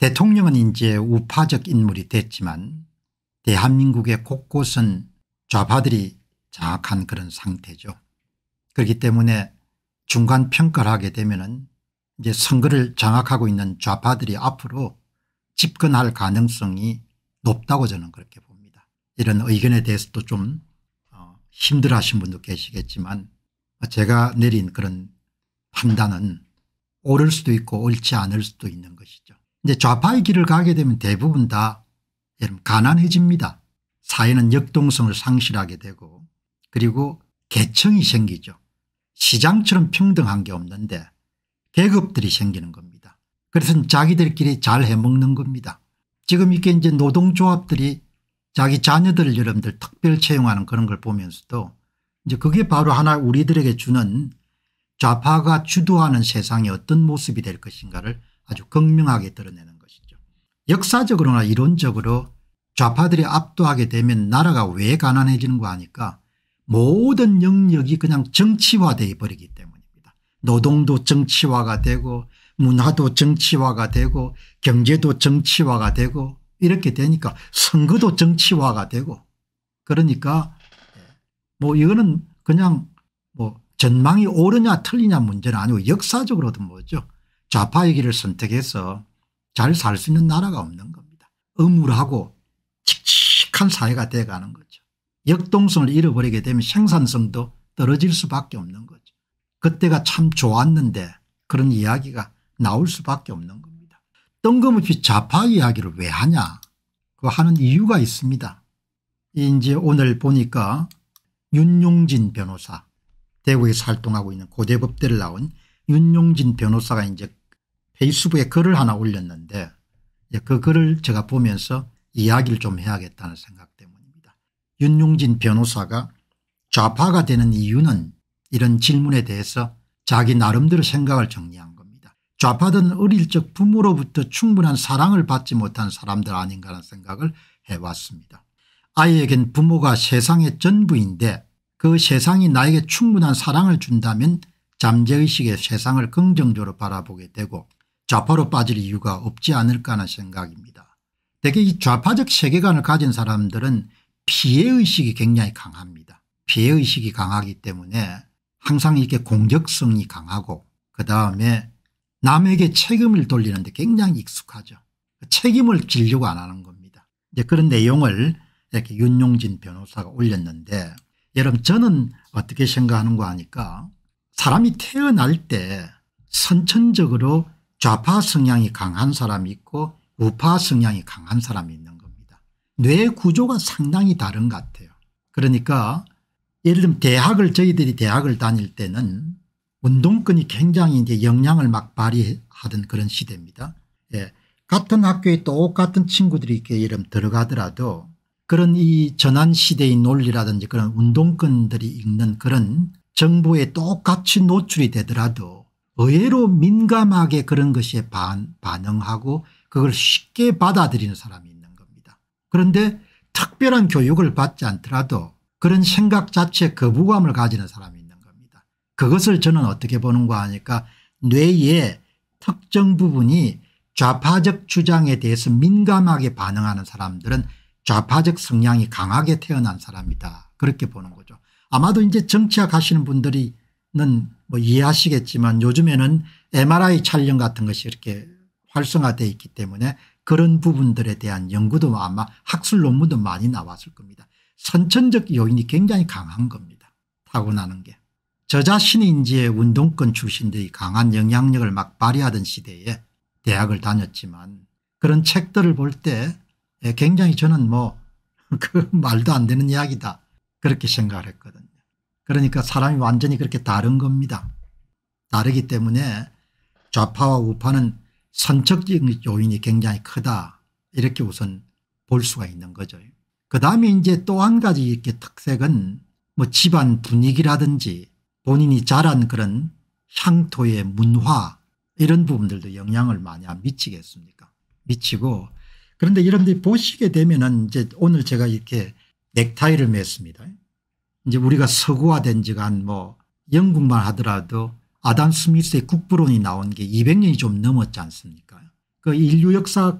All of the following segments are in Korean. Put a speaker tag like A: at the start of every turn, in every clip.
A: 대통령은 이제 우파적 인물이 됐지만 대한민국의 곳곳은 좌파들이 장악한 그런 상태죠. 그렇기 때문에 중간 평가를 하게 되면 이제 선거를 장악하고 있는 좌파들이 앞으로 집권할 가능성이 높다고 저는 그렇게 봅니다. 이런 의견에 대해서도 좀 어, 힘들어 하신 분도 계시겠지만 제가 내린 그런 판단은 옳을 수도 있고 옳지 않을 수도 있는 것이죠. 이제 좌파의 길을 가게 되면 대부분 다 여러분 가난해집니다. 사회는 역동성을 상실하게 되고 그리고 계층이 생기죠. 시장처럼 평등한 게 없는데 계급들이 생기는 겁니다. 그래서 자기들끼리 잘 해먹는 겁니다. 지금 이게 이제 노동조합들이 자기 자녀들을 여러분들 특별 채용하는 그런 걸 보면서도 이제 그게 바로 하나 우리들에게 주는 좌파가 주도하는 세상이 어떤 모습이 될 것인가를 아주 극명하게 드러내는 것이죠. 역사적으로나 이론적으로 좌파들이 압도하게 되면 나라가 왜 가난해지는 거 아니까 모든 영역이 그냥 정치화되어 버리기 때문입니다. 노동도 정치화가 되고 문화도 정치화가 되고 경제도 정치화가 되고 이렇게 되니까 선거도 정치화가 되고 그러니까 예, 뭐 이거는 그냥 뭐 전망이 옳으냐 틀리냐 문제는 아니고 역사적으로도 뭐죠 좌파의 길을 선택해서 잘 살 수 있는 나라가 없는 겁니다. 음울하고 칙칙한 사회가 돼가는 거죠. 역동성을 잃어버리게 되면 생산성도 떨어질 수밖에 없는 거죠. 그때가 참 좋았는데 그런 이야기가 나올 수밖에 없는 겁니다. 뜬금없이 좌파 이야기를 왜 하냐 그 하는 이유가 있습니다. 이제 오늘 보니까 윤용진 변호사 대구에서 활동하고 있는 고대법대를 나온 윤용진 변호사가 이제 페이스북에 글을 하나 올렸는데 그 글을 제가 보면서 이야기를 좀 해야겠다는 생각 때문입니다. 윤용진 변호사가 좌파가 되는 이유는 이런 질문에 대해서 자기 나름대로 생각을 정리한 겁니다. 좌파든 어릴 적 부모로부터 충분한 사랑을 받지 못한 사람들 아닌가 하는 생각을 해왔습니다. 아이에겐 부모가 세상의 전부인데 그 세상이 나에게 충분한 사랑을 준다면 잠재의식의 세상을 긍정적으로 바라보게 되고 좌파로 빠질 이유가 없지 않을까 하는 생각입니다. 대개 이 좌파적 세계관을 가진 사람들은 피해의식이 굉장히 강합니다. 피해의식이 강하기 때문에 항상 이렇게 공격성이 강하고 그다음에 남에게 책임을 돌리는 데 굉장히 익숙하죠. 그 책임을 질려고 안 하는 겁니다. 이제 그런 내용을 이렇게 윤용진 변호사가 올렸는데 여러분 예, 저는 어떻게 생각하는가 하니까 사람이 태어날 때 선천적으로 좌파 성향이 강한 사람이 있고 우파 성향이 강한 사람이 있는 겁니다. 뇌 구조가 상당히 다른 것 같아요. 그러니까 예를 들면 대학을 저희들이 대학을 다닐 때는 운동권이 굉장히 이제 영향을 막 발휘하던 그런 시대입니다. 예. 같은 학교에 똑같은 친구들이 이렇게 이름 들어가더라도 그런 이 전환 시대의 논리라든지 그런 운동권들이 읽는 그런 정부에 똑같이 노출이 되더라도 의외로 민감하게 그런 것에 반, 반응하고 그걸 쉽게 받아들이는 사람이 있는 겁니다. 그런데 특별한 교육을 받지 않더라도 그런 생각 자체에 거부감을 가지는 사람이 있는 겁니다. 그것을 저는 어떻게 보는가 하니까 뇌의 특정 부분이 좌파적 주장에 대해서 민감하게 반응하는 사람들은 좌파적 성향이 강하게 태어난 사람이다. 그렇게 보는 거죠. 아마도 이제 정치학 하시는 분들이 뭐 이해하시겠지만 요즘에는 MRI 촬영 같은 것이 이렇게 활성화되어 있기 때문에 그런 부분들에 대한 연구도 아마 학술 논문도 많이 나왔을 겁니다. 선천적 요인이 굉장히 강한 겁니다. 타고나는 게. 저자신 인지에 운동권 출신들이 강한 영향력을 막 발휘하던 시대에 대학을 다녔지만 그런 책들을 볼때 예, 굉장히 저는 뭐 그 말도 안 되는 이야기다 그렇게 생각을 했거든요. 그러니까 사람이 완전히 그렇게 다른 겁니다. 다르기 때문에 좌파와 우파는 선적인 요인이 굉장히 크다 이렇게 우선 볼 수가 있는 거죠. 그 다음에 이제 또 한 가지 이렇게 특색은 뭐 집안 분위기라든지 본인이 자란 그런 향토의 문화 이런 부분들도 영향을 많이 안 미치겠습니까 미치고 그런데 여러분들이 보시게 되면은 이제 오늘 제가 이렇게 넥타이를 맸습니다. 이제 우리가 서구화된 지가 뭐 영국만 하더라도 아담 스미스의 국부론이 나온 게 200년이 좀 넘었지 않습니까 그 인류 역사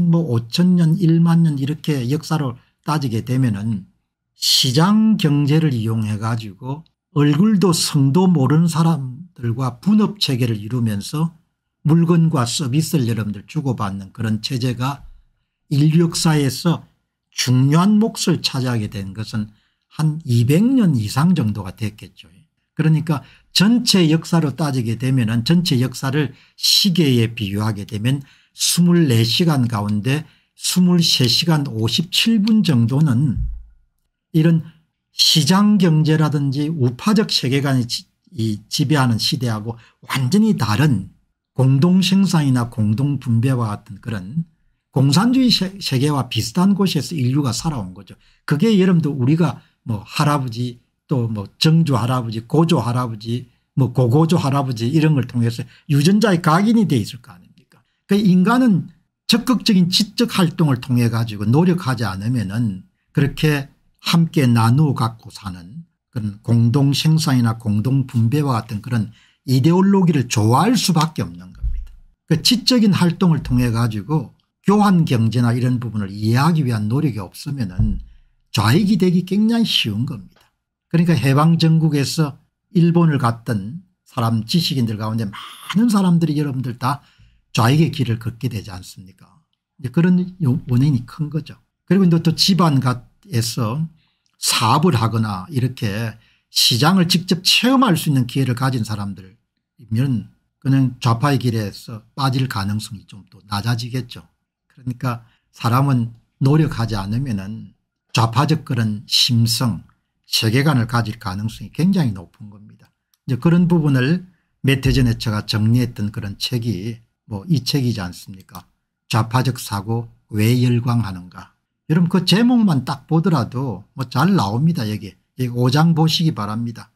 A: 뭐 5천 년 1만 년 이렇게 역사를 따지게 되면은 시장 경제를 이용해 가지고 얼굴도 성도 모르는 사람들과 분업체계를 이루면서 물건과 서비스를 여러분들 주고받는 그런 체제가 인류 역사에서 중요한 몫을 차지하게 된 것은 한 200년 이상 정도가 됐겠죠. 그러니까 전체 역사로 따지게 되면 전체 역사를 시계에 비유하게 되면 24시간 가운데 23시간 57분 정도는 이런 시장 경제라든지 우파적 세계관이 지배하는 시대하고 완전히 다른 공동생산이나 공동분배와 같은 그런 공산주의 세계와 비슷한 곳에서 인류가 살아온 거죠. 그게 예를 들 우리가 뭐 할아버지 또 뭐정주 할아버지 고조 할아버지 뭐 고고조 할아버지 이런 걸 통해서 유전자의 각인이 돼 있을 거 아닙니까 그 인간은 적극적인 지적 활동을 통해 가지고 노력하지 않으면은 그렇게 함께 나누어 갖고 사는 그런 공동 생산이나 공동 분배와 같은 그런 이데올로기를 좋아할 수밖에 없는 겁니다. 그 지적인 활동을 통해 가지고 교환 경제나 이런 부분을 이해하기 위한 노력이 없으면은 좌익이 되기 굉장히 쉬운 겁니다. 그러니까 해방전국에서 일본을 갔던 사람 지식인들 가운데 많은 사람들이 여러분들 다 좌익의 길을 걷게 되지 않습니까 그런 원인이 큰 거죠. 그리고 또 집안에서 사업을 하거나 이렇게 시장을 직접 체험할 수 있는 기회를 가진 사람들이면 그는 좌파의 길에서 빠질 가능성이 좀 더 낮아지겠죠. 그러니까 사람은 노력하지 않으면 좌파적 그런 심성 세계관을 가질 가능성이 굉장히 높은 겁니다. 이제 그런 부분을 몇해 전에 제가 정리했던 그런 책이 뭐 이 책이지 않습니까 좌파적 사고 왜 열광하는가 여러분 그 제목만 딱 보더라도 뭐 잘 나옵니다 여기 이 5장 보시기 바랍니다.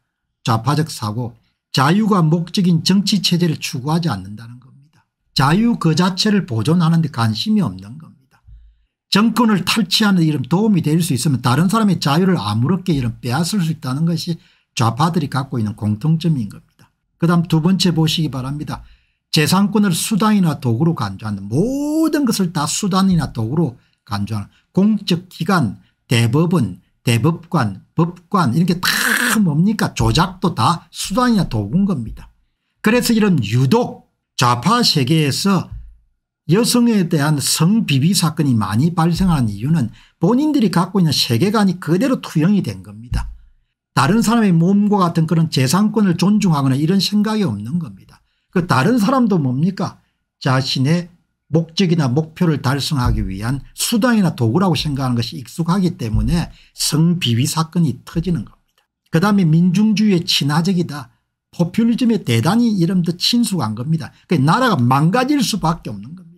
A: 좌파적 사고 자유가 목적인 정치체제를 추구하지 않는다는 겁니다. 자유 그 자체를 보존하는 데 관심이 없는 정권을 탈취하는 이런 도움이 될 수 있으면 다른 사람의 자유를 아무렇게 이런 빼앗을 수 있다는 것이 좌파들이 갖고 있는 공통점인 겁니다. 그 다음 두 번째 보시기 바랍니다. 재산권을 수단이나 도구로 간주하는 모든 것을 다 수단이나 도구로 간주하는 공적기관 대법원 대법관 법관 이렇게 다 뭡니까 조작도 다 수단이나 도구인 겁니다. 그래서 이런 유독 좌파 세계에서 여성에 대한 성비위 사건이 많이 발생한 이유는 본인들이 갖고 있는 세계관이 그대로 투영이 된 겁니다. 다른 사람의 몸과 같은 그런 재산권을 존중하거나 이런 생각이 없는 겁니다. 그 다른 사람도 뭡니까 자신의 목적이나 목표를 달성하기 위한 수단이나 도구라고 생각하는 것이 익숙하기 때문에 성비위 사건이 터지는 겁니다. 그 다음에 민중주의의 친화적이다. 포퓰리즘의 대단히 이름도 친숙한 겁니다. 그러 그러니까 나라가 망가질 수밖에 없는 겁니다.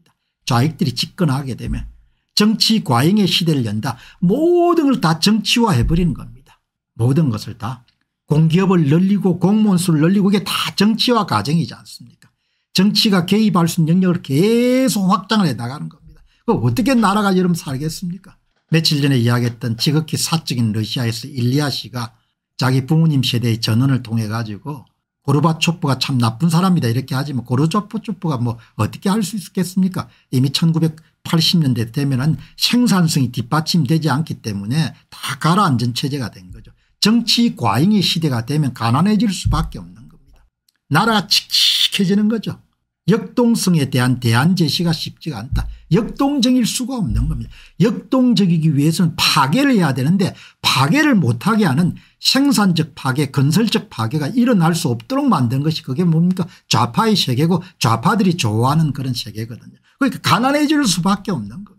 A: 좌익들이 집권하게 되면 정치 과잉의 시대를 연다. 모든 걸 다 정치화해 버리는 겁니다. 모든 것을 다 공기업을 늘리고 공무원 수를 늘리고 이게 다 정치화 과정이지 않습니까 정치가 개입할 수 있는 영역을 계속 확장을 해 나가는 겁니다. 그 어떻게 나라가 여러분 살겠습니까 며칠 전에 이야기했던 지극히 사적인 러시아에서 일리아 씨가 자기 부모님 세대의 전원을 통해 가지고 고르바초프가 참 나쁜 사람이다 이렇게 하지만 뭐 고르바초프가 뭐 어떻게 할 수 있겠습니까 이미 1980년대 되면은 생산성이 뒷받침되지 않기 때문에 다 가라앉은 체제가 된 거죠. 정치 과잉의 시대가 되면 가난해질 수밖에 없는 겁니다. 나라가 칙칙해지는 거죠. 역동성에 대한 대안 제시가 쉽지가 않다. 역동적일 수가 없는 겁니다. 역동적이기 위해서는 파괴를 해야 되는데 파괴를 못하게 하는 생산적 파괴 건설적 파괴가 일어날 수 없도록 만든 것이 그게 뭡니까 좌파의 세계고 좌파들이 좋아하는 그런 세계거든요. 그러니까 가난해질 수밖에 없는 겁니다.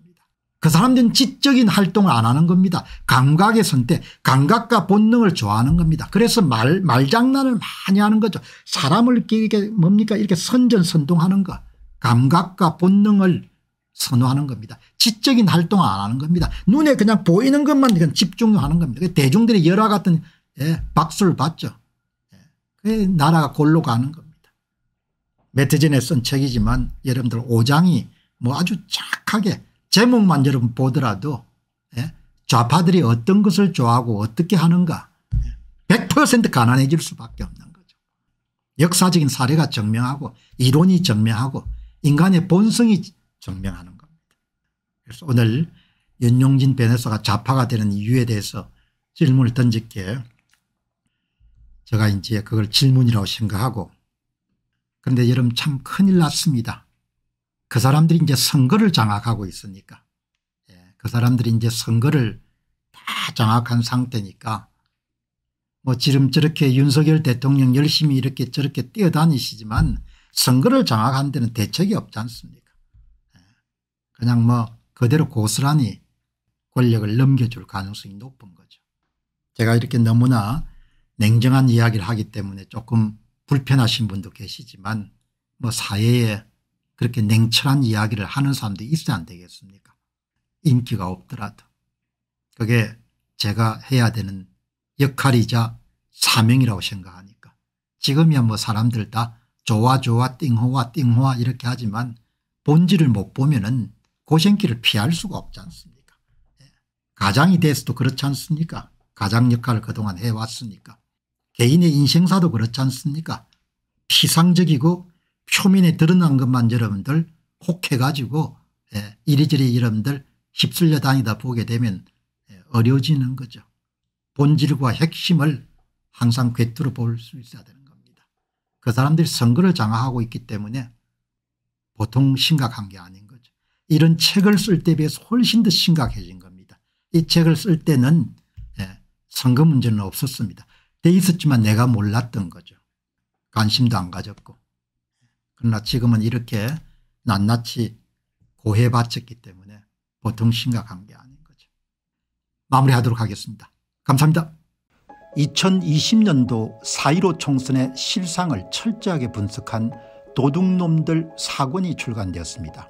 A: 그 사람들은 지적인 활동을 안 하는 겁니다. 감각의 선택 감각과 본능을 좋아하는 겁니다. 그래서 말 말장난을 많이 하는 거죠. 사람을 이렇게 뭡니까 이렇게 선전선동하는 거 감각과 본능을 선호하는 겁니다. 지적인 활동을 안 하는 겁니다. 눈에 그냥 보이는 것만 그냥 집중하는 겁니다. 그 대중들의 열화 같은 예, 박수를 받죠. 예, 그게 나라가 골로 가는 겁니다. 메트젠에쓴 책이지만 여러분들 5장이 뭐 아주 착하게 제목만 여러분 보더라도 예, 좌파들이 어떤 것을 좋아하고 어떻게 하는가 100% 예, 가난해질 수밖에 없는 거죠. 역사적인 사례가 증명하고 이론이 증명하고 인간의 본성이 증명하는 그래서 오늘 연용진 변호사가 좌파가 되는 이유에 대해서 질문을 던질게요. 제가 이제 그걸 질문이라고 생각하고 그런데 여러분 참 큰일 났습니다. 그 사람들이 이제 선거를 장악하고 있으니까 예, 그 사람들이 이제 선거를 다 장악한 상태니까 뭐 지금 저렇게 윤석열 대통령 열심히 이렇게 저렇게 뛰어다니시지만 선거를 장악한 데는 대책이 없지 않습니까 예, 그냥 뭐 그대로 고스란히 권력을 넘겨줄 가능성이 높은 거죠. 제가 이렇게 너무나 냉정한 이야기를 하기 때문에 조금 불편하신 분도 계시지만 뭐 사회에 그렇게 냉철한 이야기를 하는 사람도 있어야 안 되겠습니까 인기가 없더라도 그게 제가 해야 되는 역할이자 사명이라고 생각하니까 지금이야 뭐 사람들 다 좋아 좋아 띵호와 띵호와 이렇게 하지만 본질을 못 보면 은 고생길을 피할 수가 없지 않습니까 예. 가장이 돼서도 그렇지 않습니까 가장 역할을 그동안 해왔으니까 개인의 인생사도 그렇지 않습니까 피상적이고 표면에 드러난 것만 여러분들 혹해가지고 예, 이리저리 여러분들 휩쓸려 다니다 보게 되면 예, 어려워지는 거죠. 본질과 핵심을 항상 꿰뚫어 볼 수 있어야 되는 겁니다. 그 사람들이 선거를 장악하고 있기 때문에 보통 심각한 게 아닌 이런 책을 쓸 때 비해서 훨씬 더 심각해진 겁니다. 이 책을 쓸 때는 예, 선거 문제는 없었습니다. 돼 있었지만 내가 몰랐던 거죠. 관심도 안 가졌고. 그러나 지금은 이렇게 낱낱이 고해바쳤기 때문에 보통 심각한 게 아닌 거죠. 마무리하도록 하겠습니다. 감사합니다. 2020년도 4.15 총선의 실상을 철저하게 분석한 도둑놈들 사건이 출간되었습니다.